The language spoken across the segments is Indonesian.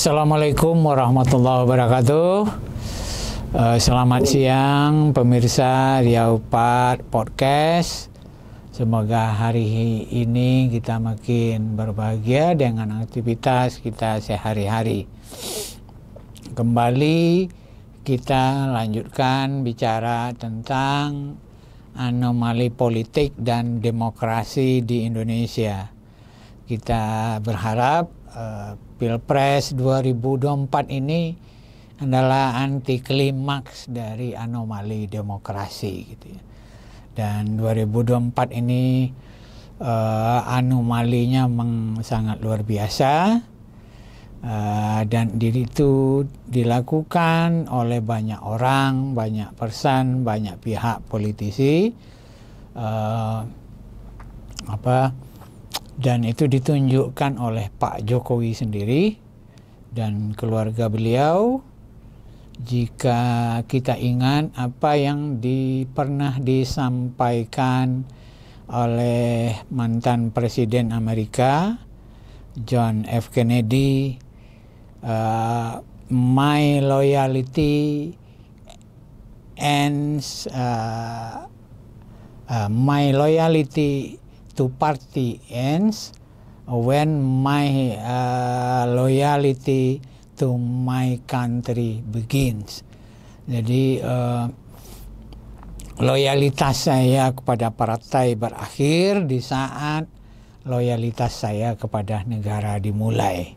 Assalamualaikum warahmatullahi wabarakatuh. Uh, selamat siang pemirsa Riau 4 Podcast. Semoga hari ini kita makin berbahagia dengan aktivitas kita sehari-hari. Kembali kita lanjutkan bicara tentang anomali politik dan demokrasi di Indonesia. Kita berharap Eh, Pilpres 2024 ini adalah anti klimaks dari anomali demokrasi gitu ya. Dan 2024 ini uh, anomalinya memang sangat luar biasa. Uh, dan diri itu dilakukan oleh banyak orang, banyak persen, banyak pihak politisi. Uh, apa dan itu ditunjukkan oleh Pak Jokowi sendiri dan keluarga beliau jika kita ingat apa yang di, pernah disampaikan oleh mantan Presiden Amerika John F. Kennedy uh, my loyalty ends uh, uh, my loyalty to party ends when my uh, loyalty to my country begins. Jadi uh, loyalitas saya kepada partai berakhir di saat loyalitas saya kepada negara dimulai.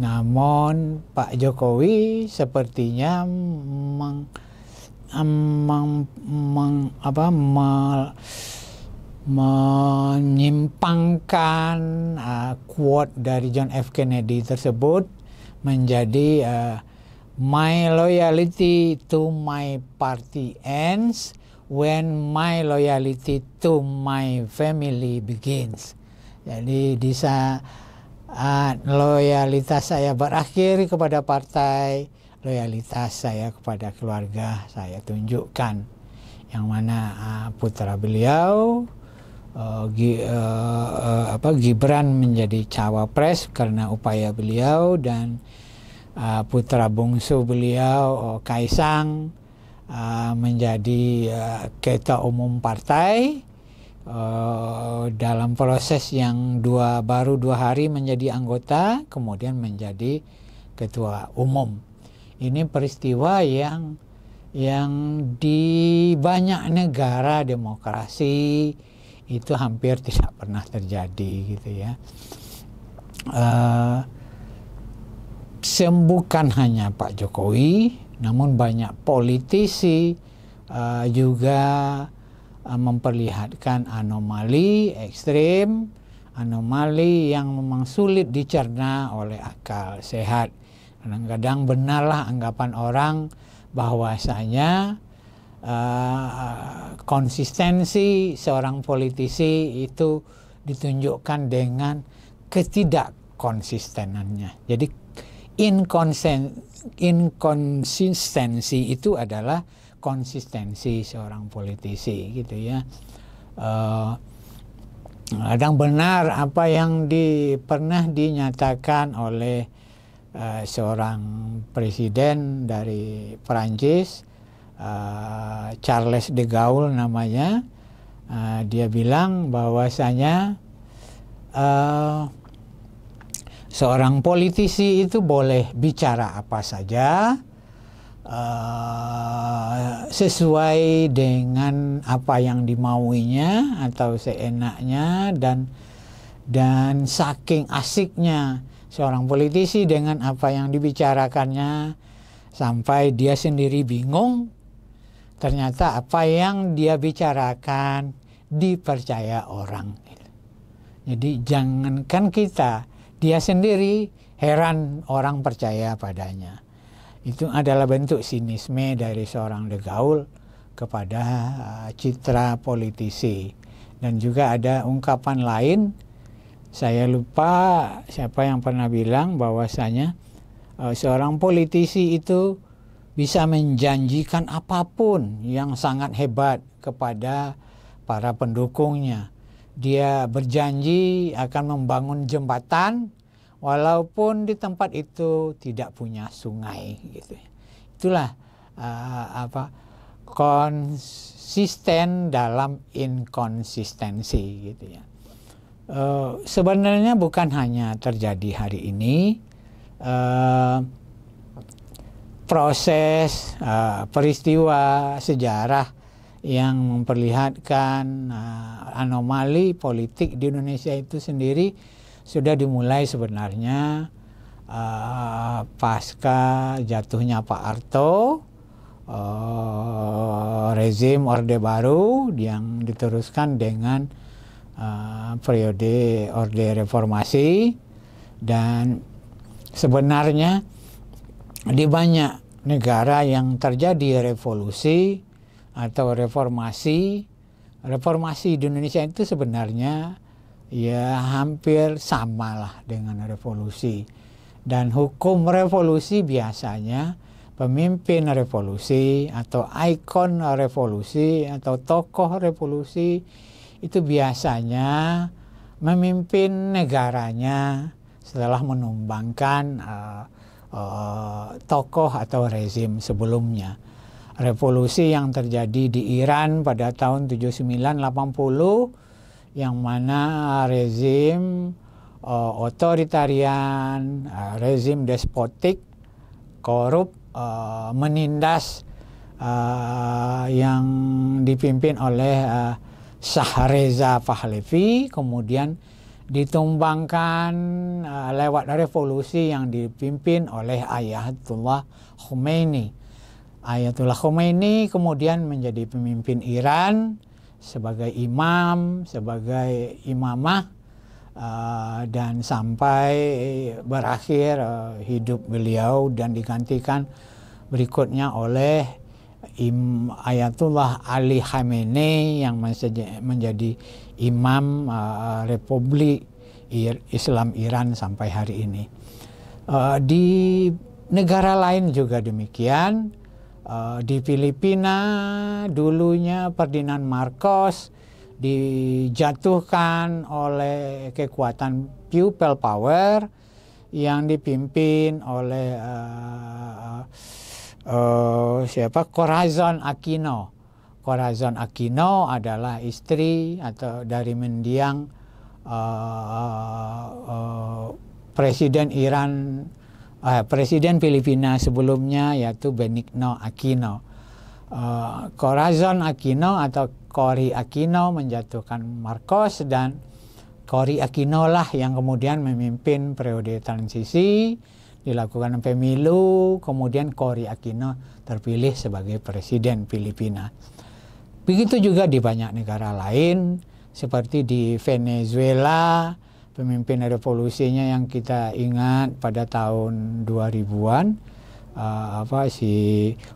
Namun Pak Jokowi sepertinya meng, meng, meng apa mel, menyimpangkan uh, quote dari John F Kennedy tersebut menjadi uh, my loyalty to my party ends when my loyalty to my family begins. Jadi di saat uh, loyalitas saya berakhir kepada partai, loyalitas saya kepada keluarga saya tunjukkan yang mana uh, putra beliau G, uh, uh, apa, Gibran menjadi cawapres karena upaya beliau dan uh, putra bungsu beliau uh, Kaisang uh, menjadi uh, ketua umum partai uh, dalam proses yang dua baru dua hari menjadi anggota kemudian menjadi ketua umum ini peristiwa yang yang di banyak negara demokrasi itu hampir tidak pernah terjadi gitu ya. Uh, eh, sembuhkan hanya Pak Jokowi, namun banyak politisi uh, juga uh, memperlihatkan anomali ekstrim, anomali yang memang sulit dicerna oleh akal sehat. Kadang-kadang benarlah anggapan orang bahwasanya uh, konsistensi seorang politisi itu ditunjukkan dengan ketidakkonsistenannya. Jadi inkonsistensi itu adalah konsistensi seorang politisi gitu ya. Uh, kadang benar apa yang di, pernah dinyatakan oleh uh, seorang presiden dari Perancis Eh, Charles de Gaulle namanya uh, dia bilang bahwasanya uh, seorang politisi itu boleh bicara apa saja uh, sesuai dengan apa yang dimauinya atau seenaknya dan dan saking asiknya seorang politisi dengan apa yang dibicarakannya sampai dia sendiri bingung ternyata apa yang dia bicarakan dipercaya orang. Jadi jangankan kita, dia sendiri heran orang percaya padanya. Itu adalah bentuk sinisme dari seorang degaul kepada uh, citra politisi. Dan juga ada ungkapan lain, saya lupa siapa yang pernah bilang bahwasanya uh, seorang politisi itu bisa menjanjikan apapun yang sangat hebat kepada para pendukungnya. Dia berjanji akan membangun jembatan walaupun di tempat itu tidak punya sungai gitu. Itulah uh, apa konsisten dalam inkonsistensi gitu ya. Uh, sebenarnya bukan hanya terjadi hari ini. Uh, proses uh, peristiwa sejarah yang memperlihatkan uh, anomali politik di Indonesia itu sendiri sudah dimulai sebenarnya uh, pasca jatuhnya Pak Arto uh, rezim Orde Baru yang diteruskan dengan uh, periode Orde Reformasi dan sebenarnya di banyak negara yang terjadi revolusi atau reformasi, reformasi di Indonesia itu sebenarnya ya hampir sama dengan revolusi. Dan hukum revolusi biasanya pemimpin revolusi atau ikon revolusi atau tokoh revolusi itu biasanya memimpin negaranya setelah menumbangkan uh, uh, tokoh atau rezim sebelumnya. Revolusi yang terjadi di Iran pada tahun 79-80 yang mana rezim eh, otoritarian, uh, rezim despotik, korup, uh, menindas uh, yang dipimpin oleh uh, Reza Pahlavi, kemudian ditumbangkan uh, lewat revolusi yang dipimpin oleh Ayatullah Khomeini. Ayatullah Khomeini kemudian menjadi pemimpin Iran sebagai imam, sebagai imamah uh, dan sampai berakhir uh, hidup beliau dan digantikan berikutnya oleh Im Ayatullah Ali Khamenei yang menjadi imam uh, Republik Islam Iran sampai hari ini. Uh, di negara lain juga demikian. Uh, di Filipina dulunya Ferdinand Marcos dijatuhkan oleh kekuatan people power yang dipimpin oleh uh, uh, siapa Corazon Aquino Corazon Aquino adalah istri atau dari mendiang uh, uh, Presiden Iran, uh, Presiden Filipina sebelumnya yaitu Benigno Aquino. Uh, Corazon Aquino atau Cory Aquino menjatuhkan Marcos dan Cory Aquino lah yang kemudian memimpin periode transisi dilakukan pemilu kemudian Cory Aquino terpilih sebagai presiden Filipina. Begitu juga di banyak negara lain seperti di Venezuela, pemimpin revolusinya yang kita ingat pada tahun 2000-an eh, apa si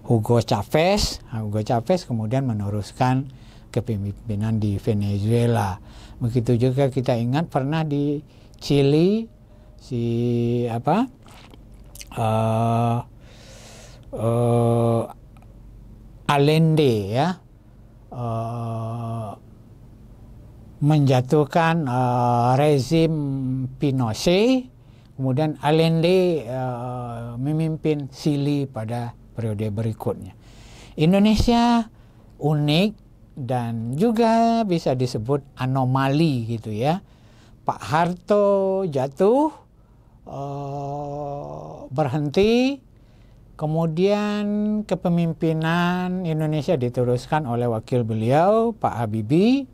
Hugo Chavez, nah, Hugo Chavez kemudian meneruskan kepemimpinan di Venezuela. Begitu juga kita ingat pernah di Chili si apa uh, uh, Allende ya Eh, menjatuhkan uh, rezim Pinochet, kemudian Allende uh, eh, memimpin Chili pada periode berikutnya. Indonesia unik dan juga bisa disebut anomali gitu ya. Pak Harto jatuh, uh, berhenti, Kemudian kepemimpinan Indonesia diteruskan oleh wakil beliau Pak Habibie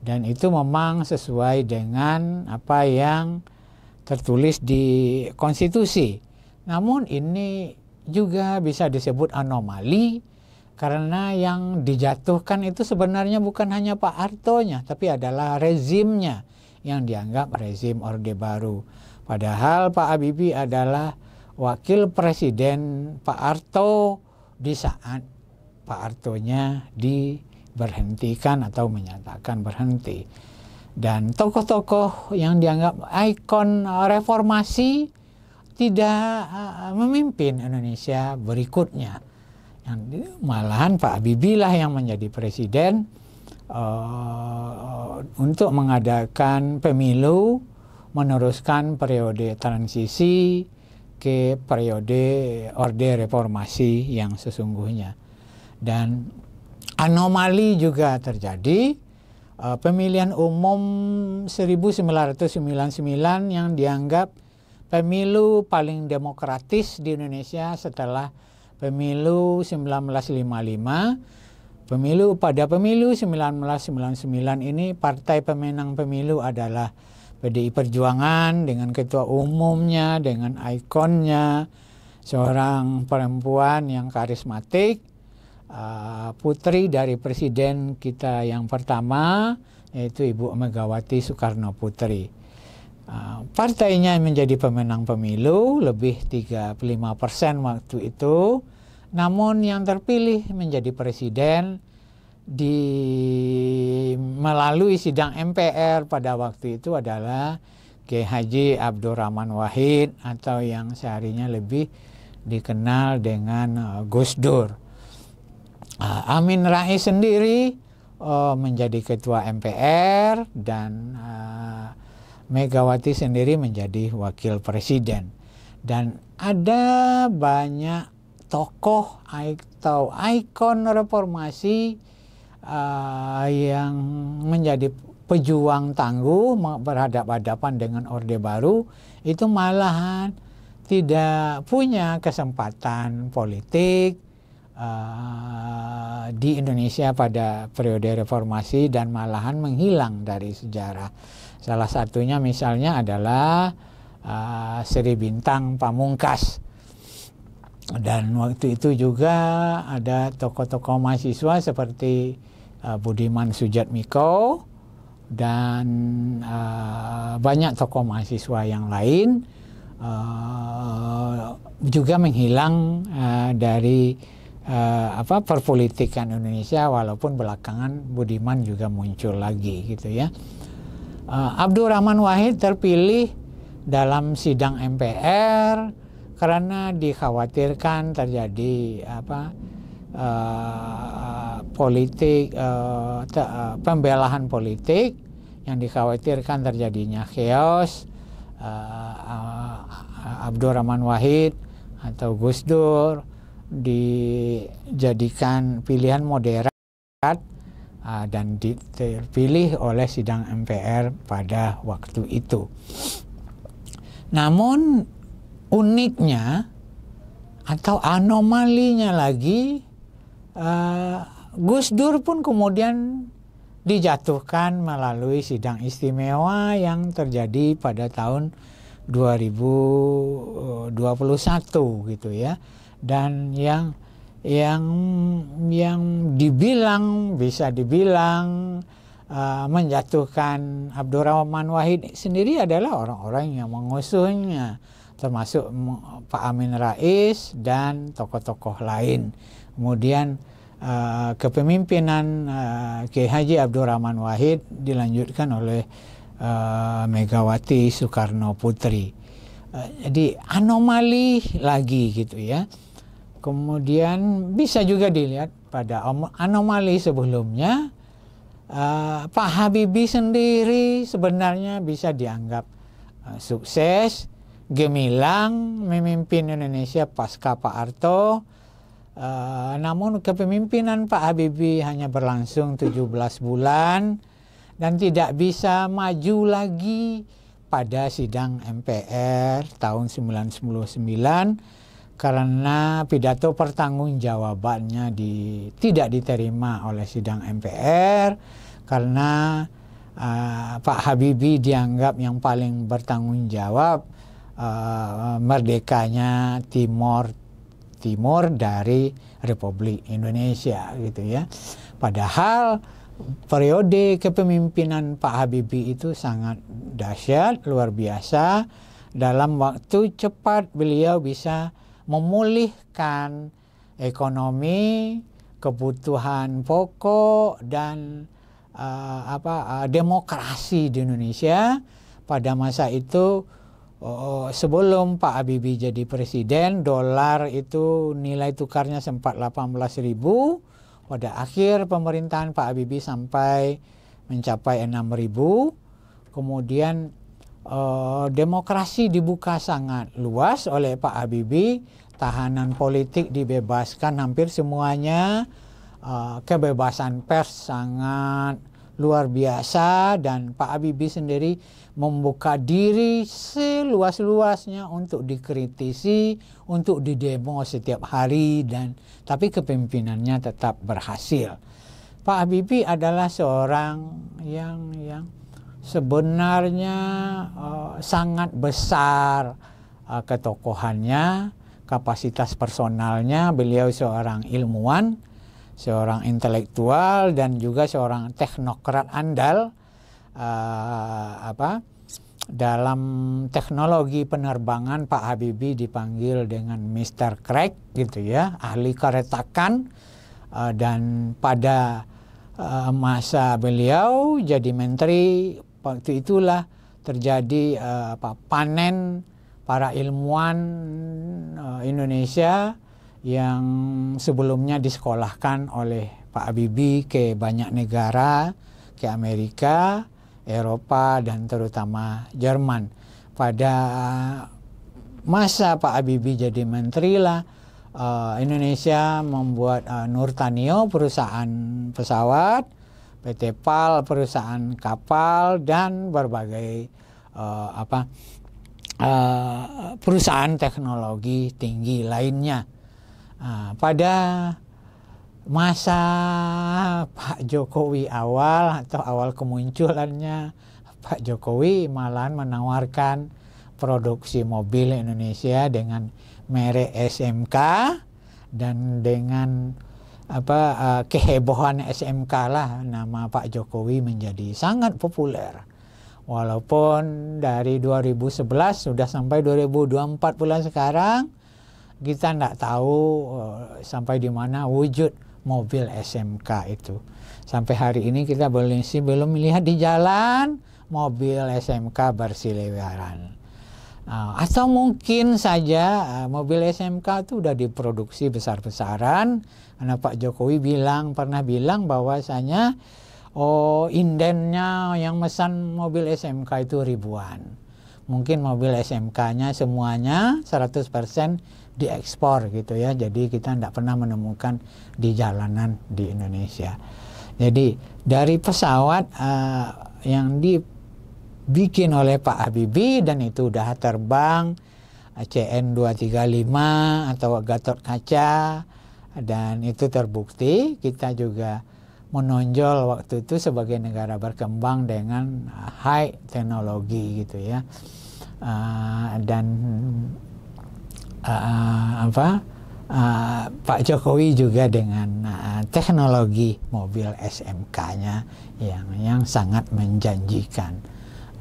dan itu memang sesuai dengan apa yang tertulis di konstitusi. Namun ini juga bisa disebut anomali karena yang dijatuhkan itu sebenarnya bukan hanya Pak Hartonya tapi adalah rezimnya yang dianggap rezim Orde Baru. Padahal Pak Habibie adalah Wakil Presiden Pak Arto di saat Pak Artonya diberhentikan atau menyatakan berhenti. Dan tokoh-tokoh yang dianggap ikon eh, reformasi tidak eh, memimpin Indonesia berikutnya. Yang malahan Pak Habibie lah yang menjadi presiden uh, untuk mengadakan pemilu, meneruskan periode transisi, ke periode Orde Reformasi yang sesungguhnya. Dan anomali juga terjadi eh, pemilihan umum 1999 yang dianggap pemilu paling demokratis di Indonesia setelah pemilu 1955 pemilu pada pemilu 1999 ini partai pemenang pemilu adalah PDI Perjuangan dengan ketua umumnya, dengan ikonnya, seorang perempuan yang karismatik, uh, putri dari presiden kita yang pertama yaitu Ibu Megawati Soekarno Putri. Uh, partainya menjadi pemenang pemilu lebih 35 persen waktu itu, namun yang terpilih menjadi presiden di melalui sidang MPR pada waktu itu adalah G. Haji Abdurrahman Wahid atau yang seharinya lebih dikenal dengan uh, Gus Dur. Uh, Amin Rais sendiri uh, menjadi ketua MPR dan Megawati sendiri menjadi wakil presiden. Dan ada banyak tokoh atau ikon reformasi uh, yang menjadi pejuang tangguh berhadapan-hadapan dengan Orde Baru itu malahan tidak punya kesempatan politik uh, di Indonesia pada periode reformasi dan malahan menghilang dari sejarah. Salah satunya misalnya adalah uh, ah, Sri Bintang Pamungkas. Dan waktu itu juga ada tokoh-tokoh mahasiswa seperti Uh, Budiman Sujatmiko dan uh, banyak tokoh mahasiswa yang lain uh, juga menghilang uh, dari uh, apa perpolitikan Indonesia walaupun belakangan Budiman juga muncul lagi gitu ya. Uh, Abdurrahman Wahid terpilih dalam sidang MPR karena dikhawatirkan terjadi apa uh, politik uh, te, uh, pembelahan politik yang dikhawatirkan terjadinya chaos uh, Abdurrahman Wahid atau Gus Dur dijadikan pilihan moderat uh, dan dipilih oleh sidang MPR pada waktu itu. Namun uniknya atau anomalinya lagi uh, Gus Dur pun kemudian dijatuhkan melalui sidang istimewa yang terjadi pada tahun 2021 gitu ya dan yang yang yang dibilang bisa dibilang uh, menjatuhkan Abdurrahman Wahid sendiri adalah orang-orang yang mengusungnya termasuk Pak Amin Rais dan tokoh-tokoh lain. Kemudian uh, kepemimpinan uh, Kiai Haji Abdurrahman Wahid dilanjutkan oleh uh, Megawati Soekarno Putri. Uh, jadi anomali lagi gitu ya. Kemudian bisa juga dilihat pada anomali sebelumnya uh, Pak Habibie sendiri sebenarnya bisa dianggap uh, sukses gemilang memimpin Indonesia pasca Pak Harto. Uh, namun kepemimpinan Pak Habibie hanya berlangsung 17 bulan dan tidak bisa maju lagi pada sidang MPR tahun 1999 karena pidato pertanggungjawabannya di, tidak diterima oleh sidang MPR karena uh, Pak Habibie dianggap yang paling bertanggung jawab uh, merdekanya Timor Timur dari Republik Indonesia gitu ya. Padahal periode kepemimpinan Pak Habibie itu sangat dahsyat, luar biasa. Dalam waktu cepat beliau bisa memulihkan ekonomi, kebutuhan pokok dan uh, apa uh, demokrasi di Indonesia pada masa itu Oh, sebelum Pak Habibie jadi presiden, dolar itu nilai tukarnya sempat 18.000. Pada akhir pemerintahan Pak Habibie sampai mencapai 6.000. Kemudian eh, demokrasi dibuka sangat luas oleh Pak Habibie. Tahanan politik dibebaskan hampir semuanya. Eh, kebebasan pers sangat luar biasa dan Pak Habibie sendiri membuka diri seluas-luasnya untuk dikritisi, untuk didemo setiap hari dan tapi kepemimpinannya tetap berhasil. Pak Habibie adalah seorang yang yang sebenarnya uh, sangat besar uh, ketokohannya, kapasitas personalnya, beliau seorang ilmuwan, seorang intelektual dan juga seorang teknokrat andal uh, apa dalam teknologi penerbangan Pak Habibie dipanggil dengan Mr. Craig gitu ya, ahli keretakan uh, dan pada uh, masa beliau jadi menteri waktu itulah terjadi uh, apa panen para ilmuwan uh, Indonesia yang sebelumnya disekolahkan oleh Pak Habibie ke banyak negara, ke Amerika Eropa dan terutama Jerman. Pada eh, masa Pak Habibie jadi menteri lah eh, Indonesia membuat eh, Nurtanio perusahaan pesawat, PT PAL perusahaan kapal dan berbagai apa perusahaan teknologi tinggi lainnya. Ah, pada masa Pak Jokowi awal atau awal kemunculannya Pak Jokowi malah menawarkan produksi mobil Indonesia dengan merek SMK dan dengan apa eh, kehebohan SMK lah nama Pak Jokowi menjadi sangat populer. Walaupun dari 2011 sudah sampai 2024 bulan sekarang kita tidak tahu eh, sampai di mana wujud mobil SMK itu. Sampai hari ini kita sih belum melihat di jalan mobil SMK bersilewaran. Ah, atau mungkin saja ah, mobil SMK itu udah diproduksi besar-besaran karena Pak Jokowi bilang pernah bilang bahwasanya oh indennya yang pesan mobil SMK itu ribuan. Mungkin mobil SMK-nya semuanya 100% diekspor gitu ya. Jadi kita tidak pernah menemukan di jalanan di Indonesia. Jadi dari pesawat uh, yang dibikin oleh Pak Habibie dan itu udah terbang eh, CN 235 atau Gatot Kaca dan itu terbukti kita juga menonjol waktu itu sebagai negara berkembang dengan high teknologi gitu ya uh, dan uh, apa uh, Pak Jokowi juga dengan uh, teknologi mobil SMK-nya yang yang sangat menjanjikan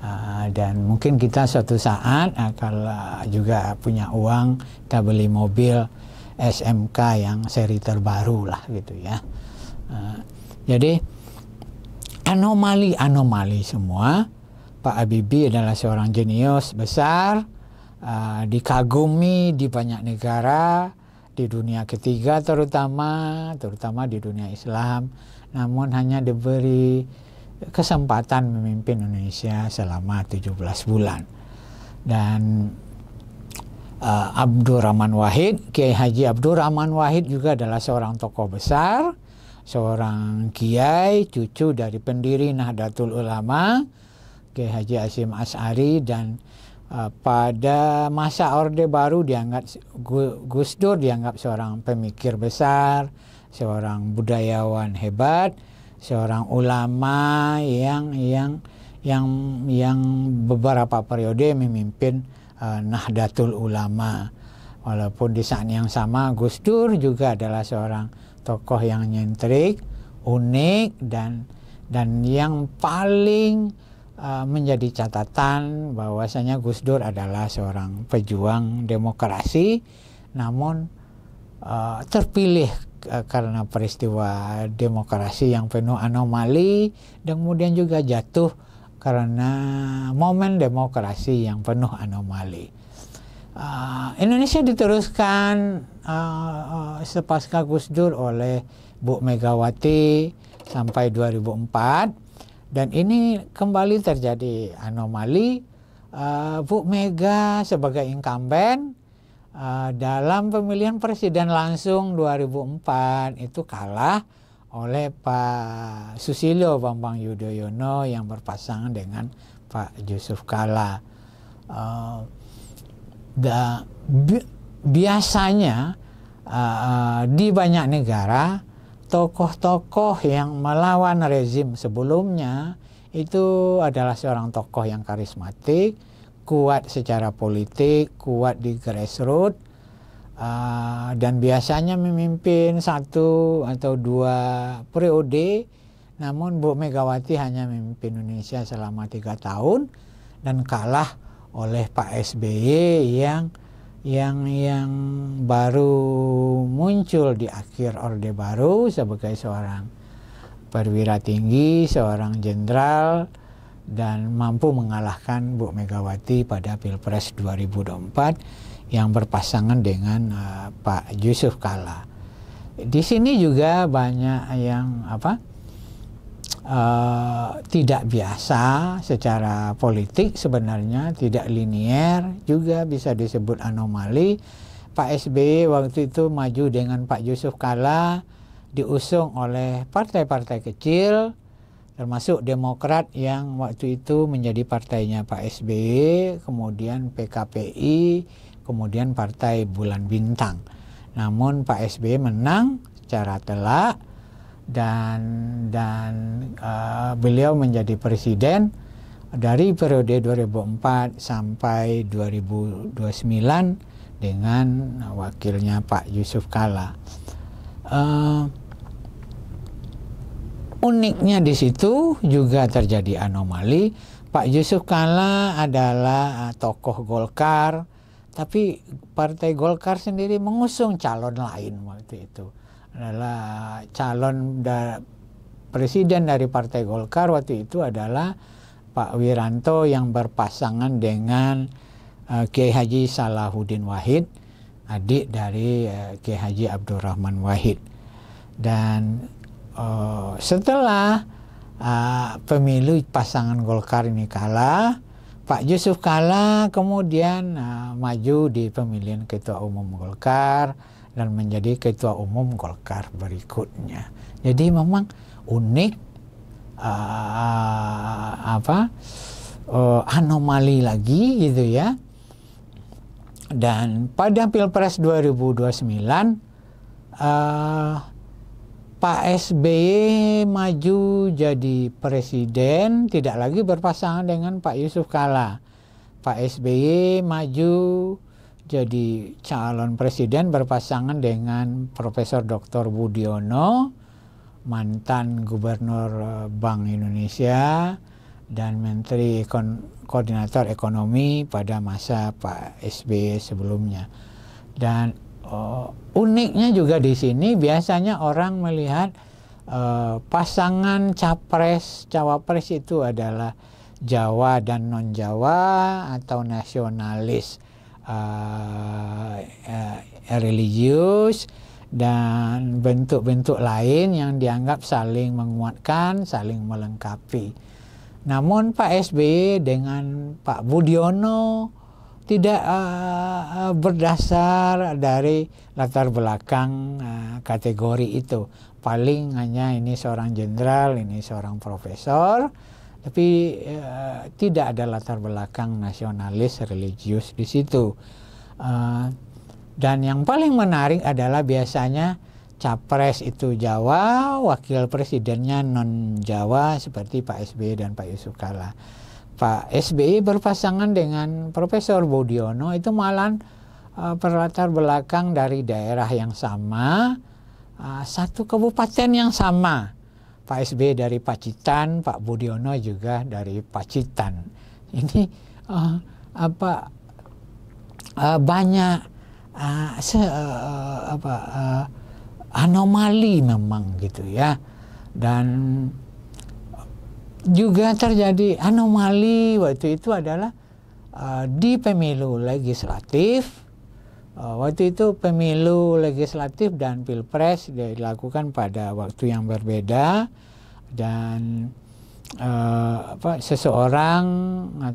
uh, dan mungkin kita suatu saat uh, kalau juga punya uang kita beli mobil SMK yang seri terbaru lah gitu ya uh, jadi anomali anomali semua Pak Habibie adalah seorang jenius besar uh, dikagumi di banyak negara di dunia ketiga terutama terutama di dunia Islam namun hanya diberi kesempatan memimpin Indonesia selama 17 bulan dan uh, Abdurrahman Wahid Kiai Haji Abdurrahman Wahid juga adalah seorang tokoh besar seorang kiai cucu dari pendiri Nahdlatul Ulama Kiai Haji Asim As'ari dan Eh, pada masa Orde Baru dianggap Gus Dur dianggap seorang pemikir besar, seorang budayawan hebat, seorang ulama yang yang yang yang beberapa periode memimpin uh, Nahdlatul Ulama. Walaupun di saat yang sama Gus Dur juga adalah seorang tokoh yang nyentrik, unik dan dan yang paling Ah, menjadi catatan bahwasanya Gus Dur adalah seorang pejuang demokrasi namun ah, terpilih ah, karena peristiwa demokrasi yang penuh anomali dan kemudian juga jatuh karena momen demokrasi yang penuh anomali. Indonesia diteruskan uh, sepasca Gus Dur oleh Bu Megawati sampai 2004 dan ini kembali terjadi anomali uh, Bu Mega sebagai incumbent uh, dalam pemilihan presiden langsung 2004 itu kalah oleh Pak Susilo Bambang Yudhoyono yang berpasangan dengan Pak Yusuf Kala. Uh, da, bi biasanya uh, di banyak negara tokoh-tokoh yang melawan rezim sebelumnya itu adalah seorang tokoh yang karismatik, kuat secara politik, kuat di grassroots, uh, ah, dan biasanya memimpin satu atau dua periode. Namun Bu Megawati hanya memimpin Indonesia selama tiga tahun dan kalah oleh Pak SBY yang yang yang baru muncul di akhir Orde Baru sebagai seorang perwira tinggi, seorang jenderal dan mampu mengalahkan Bu Megawati pada Pilpres 2024 yang berpasangan dengan uh, Pak Yusuf Kalla. Di sini juga banyak yang apa? uh, tidak biasa secara politik sebenarnya tidak linier juga bisa disebut anomali Pak SBY e waktu itu maju dengan Pak Yusuf Kala diusung oleh partai-partai kecil termasuk Demokrat yang waktu itu menjadi partainya Pak SBY, e, kemudian PKPI, kemudian Partai Bulan Bintang. Namun Pak SBY e menang secara telak dan dan uh, beliau menjadi presiden dari periode 2004 sampai 2029 dengan wakilnya Pak Yusuf Kala. Uh, eh, uniknya di situ juga terjadi anomali. Pak Yusuf Kala adalah eh, tokoh Golkar, tapi Partai Golkar sendiri mengusung calon lain waktu itu adalah calon da presiden dari Partai Golkar waktu itu adalah Pak Wiranto yang berpasangan dengan uh, Kiai Haji Salahuddin Wahid, adik dari uh, Kiai Haji Abdurrahman Wahid. Dan uh, setelah uh, pemilu pasangan Golkar ini kalah, Pak Yusuf kalah kemudian uh, maju di pemilihan Ketua Umum Golkar dan menjadi ketua umum Golkar berikutnya. Jadi memang unik uh, apa uh, anomali lagi gitu ya. Dan pada Pilpres 2029 uh, eh, Pak SBY maju jadi presiden tidak lagi berpasangan dengan Pak Yusuf Kala. Pak SBY maju jadi calon presiden berpasangan dengan Profesor Dr. Budiono, mantan Gubernur eh, Bank Indonesia dan Menteri Koordinator Ekonomi pada masa Pak SBY sebelumnya. Dan uh, uniknya juga di sini biasanya orang melihat uh, pasangan capres cawapres itu adalah Jawa dan non Jawa atau nasionalis uh, uh, religius dan bentuk-bentuk lain yang dianggap saling menguatkan, saling melengkapi. Namun Pak SBY dengan Pak Budiono tidak uh, berdasar dari latar belakang uh, kategori itu. Paling hanya ini seorang jenderal, ini seorang profesor tapi uh, tidak ada latar belakang nasionalis religius di situ. Uh, dan yang paling menarik adalah biasanya capres itu Jawa, wakil presidennya non Jawa seperti Pak SBY dan Pak Yusuf Kala. Pak SBY berpasangan dengan Profesor Budiono itu malah uh, eh, berlatar belakang dari daerah yang sama, uh, satu kabupaten yang sama Pak SB dari Pacitan, Pak Budiono juga dari Pacitan. Ini uh, apa uh, banyak uh, se, uh, apa uh, anomali memang gitu ya dan juga terjadi anomali waktu itu adalah uh, di pemilu legislatif Ah, waktu itu pemilu legislatif dan pilpres dilakukan pada waktu yang berbeda dan uh, apa, seseorang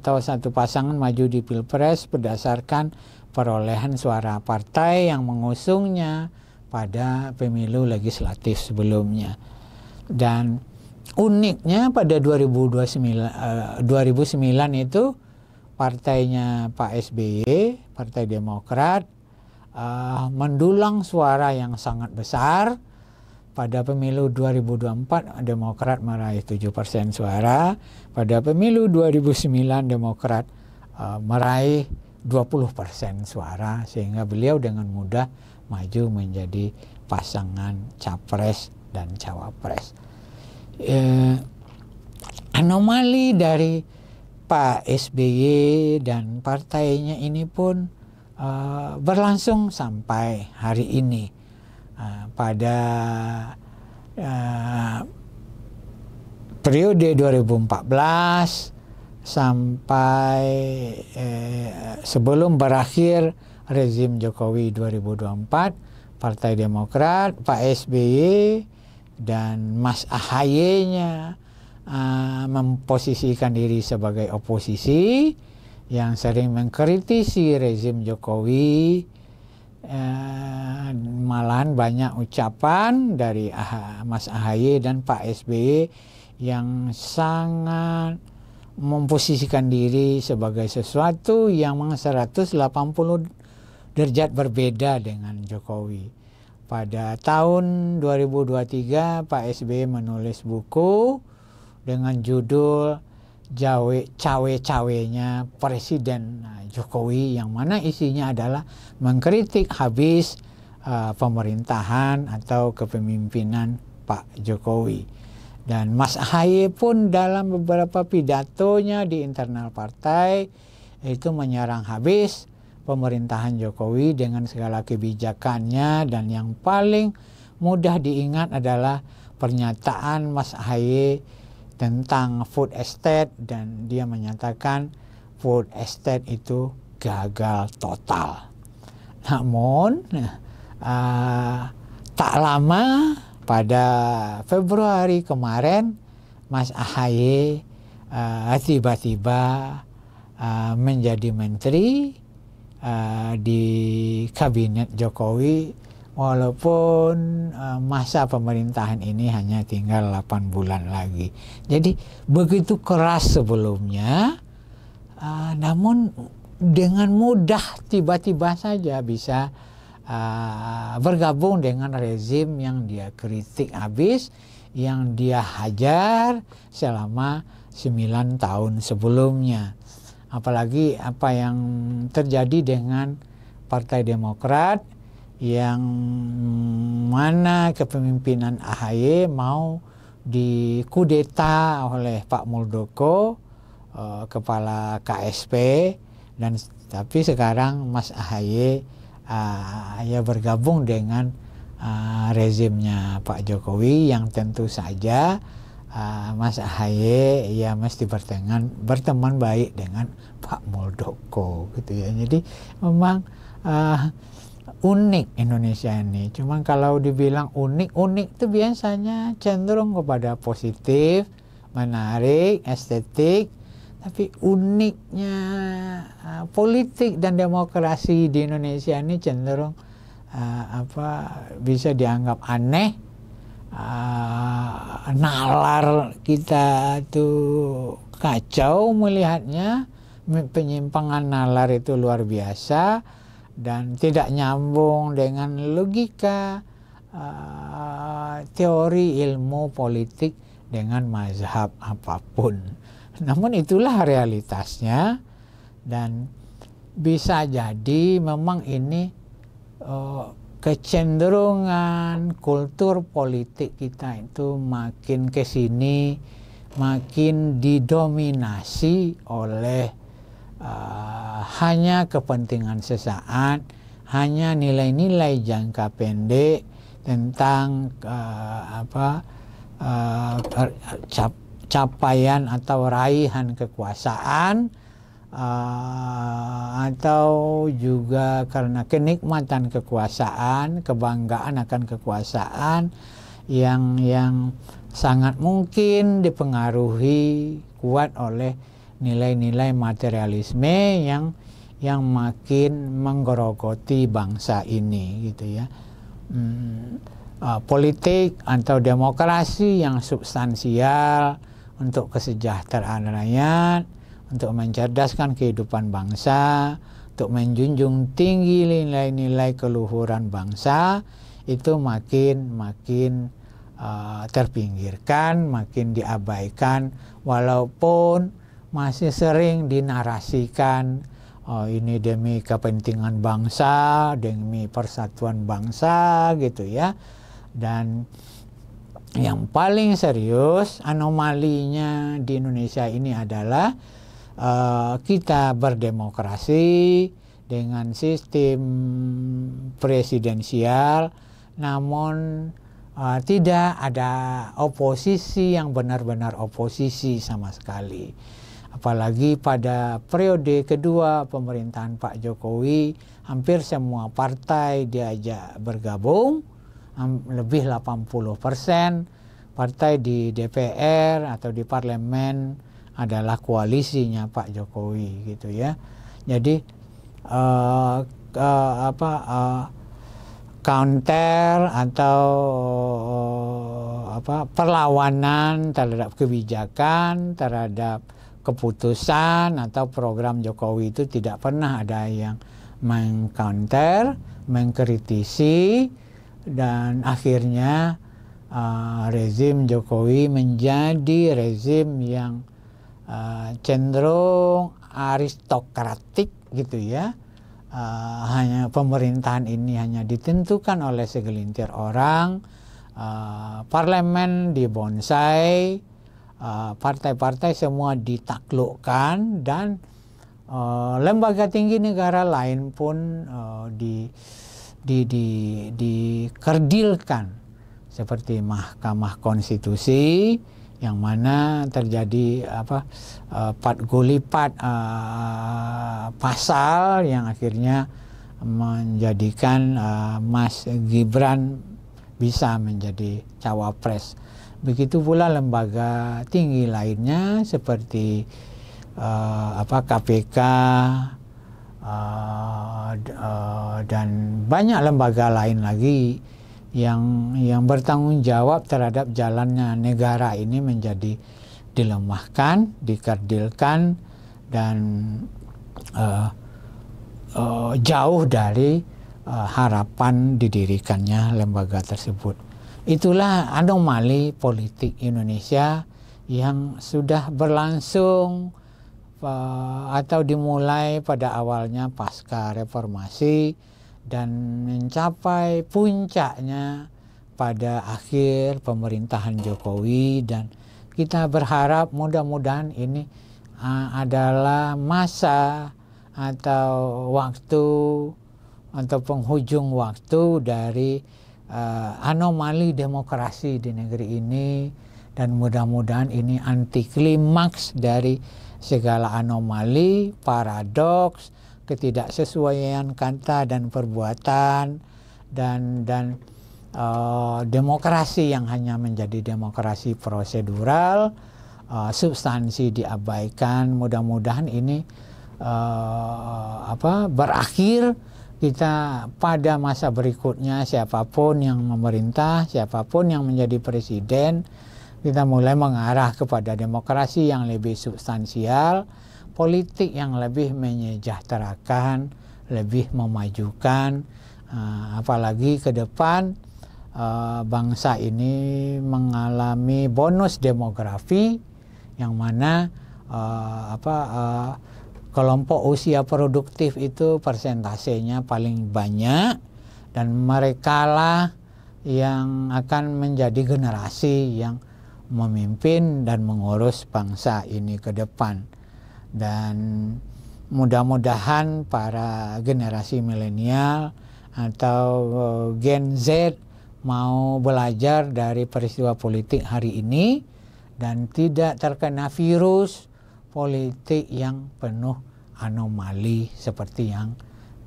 atau satu pasangan maju di pilpres berdasarkan perolehan suara partai yang mengusungnya pada pemilu legislatif sebelumnya dan uniknya pada 2029 uh, 2009 itu partainya Pak SBY Partai Demokrat uh, mendulang suara yang sangat besar. Pada pemilu 2024 Demokrat meraih 7 persen suara. Pada pemilu 2009 Demokrat uh, meraih 20 persen suara sehingga beliau dengan mudah maju menjadi pasangan capres dan cawapres. Eh, anomali dari Pak SBY dan partainya ini pun uh, berlangsung sampai hari ini uh, pada uh, periode 2014 sampai eh, sebelum berakhir rezim Jokowi 2024 Partai Demokrat Pak SBY dan Mas Ahaye-nya uh, memposisikan diri sebagai oposisi yang sering mengkritisi rezim Jokowi, eh, malahan banyak ucapan dari Mas Ahy dan Pak SBY yang sangat memposisikan diri sebagai sesuatu yang 180 derajat berbeda dengan Jokowi. Pada tahun 2023 Pak SBY menulis buku dengan judul jawe cawe-cawenya Presiden nah, Jokowi yang mana isinya adalah mengkritik habis uh, pemerintahan atau kepemimpinan Pak Jokowi. Dan Mas Ahaye pun dalam beberapa pidatonya di internal partai itu menyerang habis pemerintahan Jokowi dengan segala kebijakannya dan yang paling mudah diingat adalah pernyataan Mas Ahaye tentang food estate dan dia menyatakan food estate itu gagal total. Namun uh, tak lama pada Februari kemarin Mas AHY ah, tiba-tiba uh, uh, menjadi menteri uh, di kabinet Jokowi walaupun eh, masa pemerintahan ini hanya tinggal 8 bulan lagi. Jadi begitu keras sebelumnya, eh, namun dengan mudah tiba-tiba saja bisa eh, bergabung dengan rezim yang dia kritik habis, yang dia hajar selama 9 tahun sebelumnya. Apalagi apa yang terjadi dengan Partai Demokrat yang mana kepemimpinan AHY mau dikudeta oleh Pak Muldoko eh, kepala KSP dan tapi sekarang Mas AHY eh, ya bergabung dengan eh, rezimnya Pak Jokowi yang tentu saja eh, Mas AHY ya mesti berteman berteman baik dengan Pak Muldoko gitu ya jadi memang eh, unik Indonesia ini. Cuman kalau dibilang unik-unik itu biasanya cenderung kepada positif, menarik, estetik, tapi uniknya uh, politik dan demokrasi di Indonesia ini cenderung uh, apa bisa dianggap aneh. Uh, nalar kita tuh kacau melihatnya penyimpangan nalar itu luar biasa dan tidak nyambung dengan logika uh, teori ilmu politik dengan mazhab apapun. Namun itulah realitasnya dan bisa jadi memang ini uh, kecenderungan kultur politik kita itu makin ke sini makin didominasi oleh Ah, hanya kepentingan sesaat, hanya nilai-nilai jangka pendek tentang uh, apa uh, cap, capaian atau raihan kekuasaan uh, atau juga karena kenikmatan kekuasaan, kebanggaan akan kekuasaan yang yang sangat mungkin dipengaruhi kuat oleh nilai-nilai materialisme yang yang makin menggerogoti bangsa ini gitu ya hmm, uh, politik atau demokrasi yang substansial untuk kesejahteraan rakyat untuk mencerdaskan kehidupan bangsa untuk menjunjung tinggi nilai-nilai keluhuran bangsa itu makin makin uh, terpinggirkan makin diabaikan walaupun masih sering dinarasikan oh, ini demi kepentingan bangsa, demi persatuan bangsa gitu ya. Dan yang paling serius anomalinya di Indonesia ini adalah uh, kita berdemokrasi dengan sistem presidensial namun uh, tidak ada oposisi yang benar-benar oposisi sama sekali Apalagi pada periode kedua pemerintahan Pak Jokowi, hampir semua partai diajak bergabung, lebih 80 persen partai di DPR atau di parlemen adalah koalisinya Pak Jokowi gitu ya. Jadi uh, uh, apa uh, counter atau uh, apa perlawanan terhadap kebijakan terhadap keputusan atau program Jokowi itu tidak pernah ada yang mengcounter, mengkritisi, dan akhirnya uh, rezim Jokowi menjadi rezim yang uh, cenderung aristokratik gitu ya. Uh, hanya pemerintahan ini hanya ditentukan oleh segelintir orang, uh, parlemen dibonsai, Ah, partai-partai semua ditaklukkan dan uh, lembaga tinggi negara lain pun uh, di di di dikerdilkan seperti Mahkamah Konstitusi yang mana terjadi apa uh, pat uh, pasal yang akhirnya menjadikan uh, Mas Gibran bisa menjadi cawapres. Begitu pula lembaga tinggi lainnya seperti uh, apa KPK uh, uh, dan banyak lembaga lain lagi yang yang bertanggung jawab terhadap jalannya negara ini menjadi dilemahkan, dikerdilkan dan uh, uh, jauh dari uh, harapan didirikannya lembaga tersebut. Itulah anomali politik Indonesia yang sudah berlangsung atau dimulai pada awalnya pasca reformasi dan mencapai puncaknya pada akhir pemerintahan Jokowi dan kita berharap mudah-mudahan ini adalah masa atau waktu atau penghujung waktu dari uh, anomali demokrasi di negeri ini dan mudah-mudahan ini anti klimaks dari segala anomali, paradoks, ketidaksesuaian kata dan perbuatan dan dan uh, demokrasi yang hanya menjadi demokrasi prosedural, uh, substansi diabaikan. Mudah-mudahan ini uh, apa berakhir kita pada masa berikutnya siapapun yang memerintah, siapapun yang menjadi presiden, kita mulai mengarah kepada demokrasi yang lebih substansial, politik yang lebih menyejahterakan, lebih memajukan, eh, apalagi ke depan eh, bangsa ini mengalami bonus demografi yang mana eh, apa kelompok usia produktif itu persentasenya paling banyak dan merekalah yang akan menjadi generasi yang memimpin dan mengurus bangsa ini ke depan dan mudah-mudahan para generasi milenial atau eh, Gen Z mau belajar dari peristiwa politik hari ini dan tidak terkena virus politik yang penuh anomali seperti yang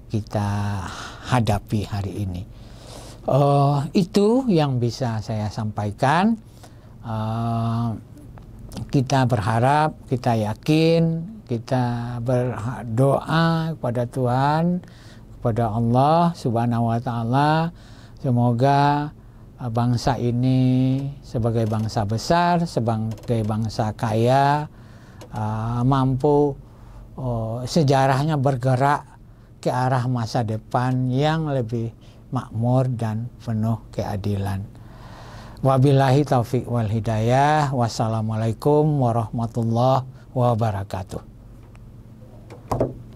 kita hadapi hari ini. Uh, itu yang bisa saya sampaikan. Uh, kita berharap, kita yakin, kita berdoa kepada Tuhan, kepada Allah Subhanahu wa Ta'ala. Semoga eh, bangsa ini sebagai bangsa besar, sebagai bangsa kaya, Ah, mampu uh, sejarahnya bergerak ke arah masa depan yang lebih makmur dan penuh keadilan. Wabillahi taufik wal hidayah. Wassalamualaikum warahmatullahi wabarakatuh.